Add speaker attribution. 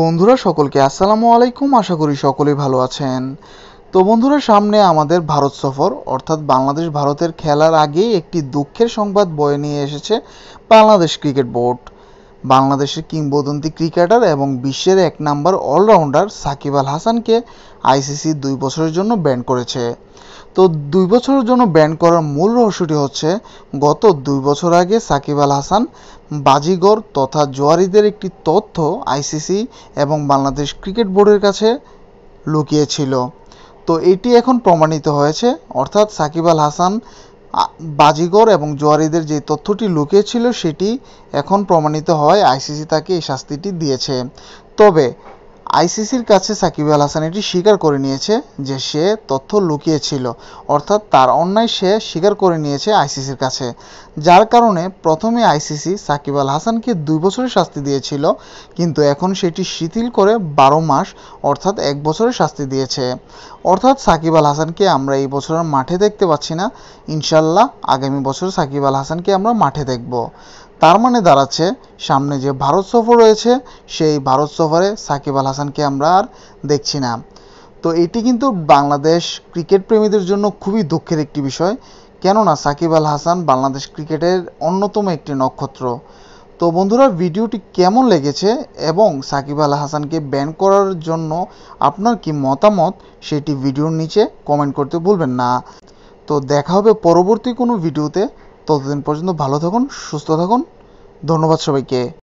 Speaker 1: বন্ধুরা সকলকে আসসালামু আলাইকুম আশা করি সকলেই ভালো আছেন তো বন্ধুরা সামনে আমাদের ভারত সফর অর্থাৎ বাংলাদেশ ভারতের খেলার আগে একটি দুঃখের সংবাদ বয়ে নিয়ে এসেছে বাংলাদেশ ক্রিকেট বোর্ড বাংলাদেশের কিংবদন্তি ক্রিকেটার এবং বিশ্বের এক নাম্বার অলরাউন্ডার সাকিব আল হাসানকে আইসিসি দুই বছরের জন্য ব্যান করেছে তো দুই বছরের জন্য ব্যান করার মূল রহস্যটি হচ্ছে গত দুই বছর আগে সাকিব আল হাসান বাজিগর তথা জোয়ারিদের একটি তথ্য আইসিসি এবং বাংলাদেশ ক্রিকেট বোর্ডের কাছে লুকিয়েছিল তো এটি এখন প্রমাণিত হয়েছে অর্থাৎ সাকিব আল হাসান বাজিগর এবং জোয়ারিদের যে তথ্যটি লুকিয়েছিল সেটি এখন প্রমাণিত হয় আইসিসি তাকে এই শাস্তিটি দিয়েছে তবে আইসিসির কাছে সাকিব আল হাসান এটি স্বীকার করে নিয়েছে যে সে তথ্য লুকিয়েছিল অর্থাৎ তার অন্যায় সে স্বীকার করে নিয়েছে আইসিসির কাছে যার কারণে প্রথমে আইসিসি সাকিব আল হাসানকে দুই বছরের শাস্তি দিয়েছিল কিন্তু এখন সেটি শিথিল করে বারো মাস অর্থাৎ এক বছরের শাস্তি দিয়েছে অর্থাৎ সাকিব আল হাসানকে আমরা এই বছরের মাঠে দেখতে পাচ্ছি না ইনশাল্লাহ আগামী বছর সাকিব আল হাসানকে আমরা মাঠে দেখব তার মানে দাঁড়াচ্ছে সামনে যে ভারত সফর রয়েছে সেই ভারত সফরে সাকিব আল হাসানকে আমরা আর দেখছি না তো এটি কিন্তু বাংলাদেশ ক্রিকেট প্রেমীদের জন্য খুবই দুঃখের একটি বিষয় কেননা সাকিব আল হাসান বাংলাদেশ ক্রিকেটের অন্যতম একটি নক্ষত্র তো বন্ধুরা ভিডিওটি কেমন লেগেছে এবং সাকিব আল হাসানকে ব্যান করার জন্য আপনার কি মতামত সেটি ভিডিওর নিচে কমেন্ট করতে ভুলবেন না তো দেখা হবে পরবর্তী কোনো ভিডিওতে ততদিন পর্যন্ত ভালো থাকুন সুস্থ থাকুন ধন্যবাদ সবাইকে